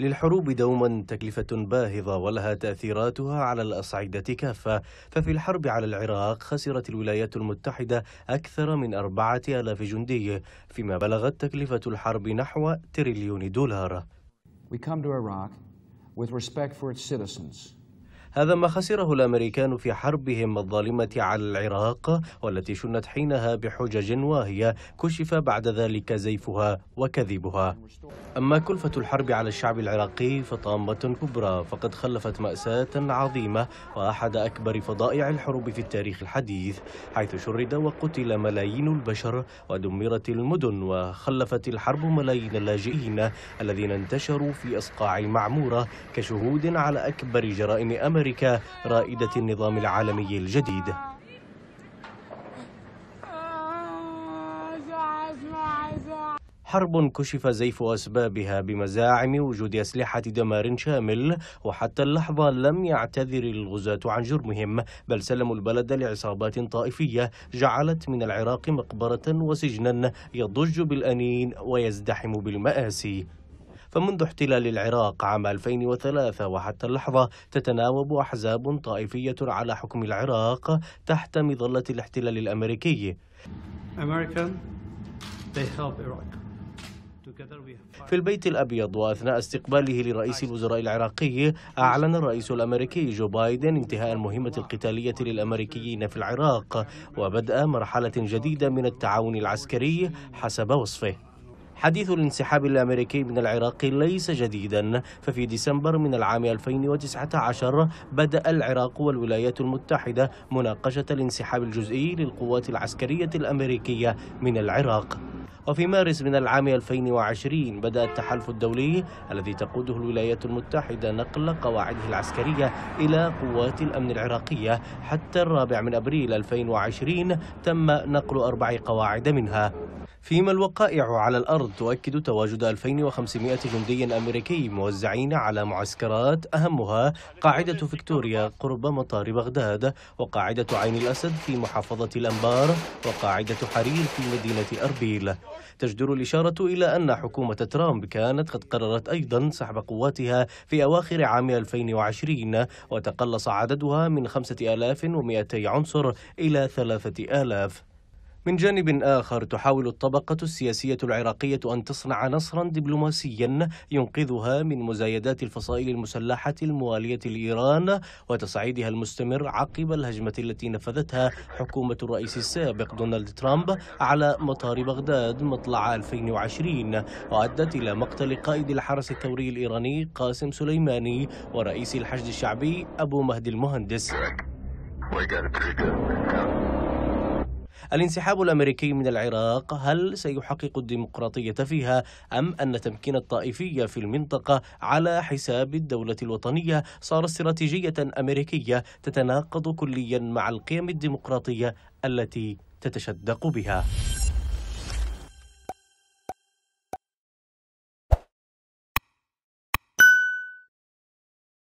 للحروب دوما تكلفة باهظة ولها تأثيراتها على الأصعدة كافة ففي الحرب على العراق خسرت الولايات المتحدة أكثر من أربعة ألاف جندي فيما بلغت تكلفة الحرب نحو تريليون دولار We come to Iraq with respect for its citizens هذا ما خسره الأمريكان في حربهم الظالمة على العراق والتي شنت حينها بحجج واهية كشف بعد ذلك زيفها وكذبها أما كلفة الحرب على الشعب العراقي فطامة كبرى فقد خلفت مأساة عظيمة وأحد أكبر فضائع الحروب في التاريخ الحديث حيث شرد وقتل ملايين البشر ودمرت المدن وخلفت الحرب ملايين اللاجئين الذين انتشروا في أصقاع المعمورة كشهود على أكبر جرائم أمريكا أمريكا رائدة النظام العالمي الجديد حرب كشف زيف أسبابها بمزاعم وجود أسلحة دمار شامل وحتى اللحظة لم يعتذر الغزاة عن جرمهم بل سلموا البلد لعصابات طائفية جعلت من العراق مقبرة وسجنا يضج بالأنين ويزدحم بالمآسي فمنذ احتلال العراق عام 2003 وحتى اللحظة تتناوب أحزاب طائفية على حكم العراق تحت مظلة الاحتلال الأمريكي في البيت الأبيض وأثناء استقباله لرئيس الوزراء العراقي أعلن الرئيس الأمريكي جو بايدن انتهاء المهمة القتالية للأمريكيين في العراق وبدأ مرحلة جديدة من التعاون العسكري حسب وصفه حديث الانسحاب الأمريكي من العراق ليس جديدا ففي ديسمبر من العام 2019 بدأ العراق والولايات المتحدة مناقشة الانسحاب الجزئي للقوات العسكرية الأمريكية من العراق وفي مارس من العام 2020 بدأ التحالف الدولي الذي تقوده الولايات المتحدة نقل قواعده العسكرية إلى قوات الأمن العراقية حتى الرابع من أبريل 2020 تم نقل أربع قواعد منها فيما الوقائع على الأرض تؤكد تواجد 2500 جندي أمريكي موزعين على معسكرات أهمها قاعدة فيكتوريا قرب مطار بغداد وقاعدة عين الأسد في محافظة الأنبار وقاعدة حرير في مدينة أربيل تجدر الإشارة إلى أن حكومة ترامب كانت قد قررت أيضا سحب قواتها في أواخر عام 2020 وتقلص عددها من 5200 عنصر إلى 3000 من جانب آخر تحاول الطبقة السياسية العراقية أن تصنع نصرا دبلوماسيا ينقذها من مزايدات الفصائل المسلحة الموالية لإيران وتصعيدها المستمر عقب الهجمة التي نفذتها حكومة الرئيس السابق دونالد ترامب على مطار بغداد مطلع 2020 وأدت إلى مقتل قائد الحرس الثوري الإيراني قاسم سليماني ورئيس الحشد الشعبي أبو مهدي المهندس. الانسحاب الأمريكي من العراق هل سيحقق الديمقراطية فيها أم أن تمكين الطائفية في المنطقة على حساب الدولة الوطنية صار استراتيجية أمريكية تتناقض كليا مع القيم الديمقراطية التي تتشدق بها